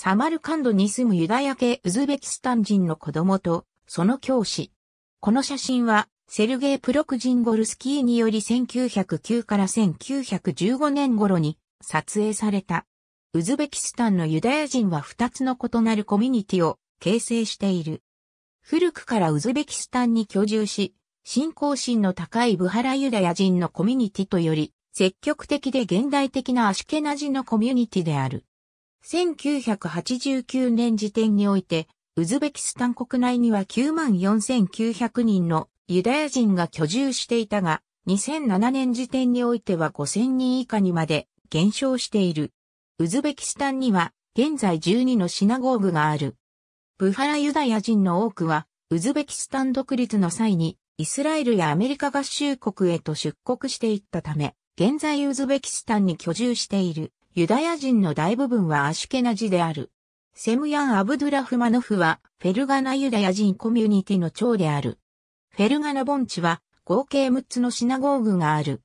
サマルカンドに住むユダヤ系ウズベキスタン人の子供と、その教師。この写真は、セルゲイ・プロクジンゴルスキーにより1909から1915年頃に撮影された。ウズベキスタンのユダヤ人は2つの異なるコミュニティを形成している。古くからウズベキスタンに居住し、信仰心の高いブハラユダヤ人のコミュニティとより、積極的で現代的なアシュケナ人のコミュニティである。1989年時点において、ウズベキスタン国内には94,900人のユダヤ人が居住していたが、2007年時点においては5000人以下にまで減少している。ウズベキスタンには現在12のシナゴーグがある。ブハラユダヤ人の多くは、ウズベキスタン独立の際に、イスラエルやアメリカ合衆国へと出国していったため、現在ウズベキスタンに居住している。ユダヤ人の大部分はアシュケナジである。セムヤン・アブドゥラフマノフは、フェルガナユダヤ人コミュニティの長である。フェルガナ盆地は、合計6つのシナゴーグがある。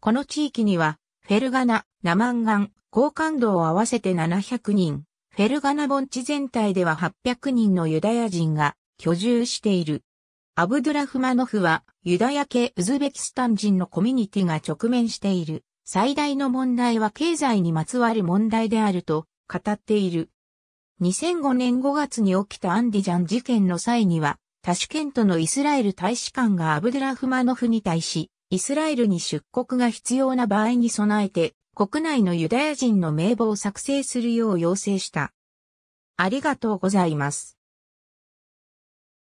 この地域には、フェルガナ、ナマンガン、高感度を合わせて700人、フェルガナ盆地全体では800人のユダヤ人が居住している。アブドゥラフマノフはユダヤ系ウズベキスタン人のコミュニティが直面している。最大の問題は経済にまつわる問題であると語っている。2005年5月に起きたアンディジャン事件の際には、タシュケントのイスラエル大使館がアブドラフマノフに対し、イスラエルに出国が必要な場合に備えて、国内のユダヤ人の名簿を作成するよう要請した。ありがとうございます。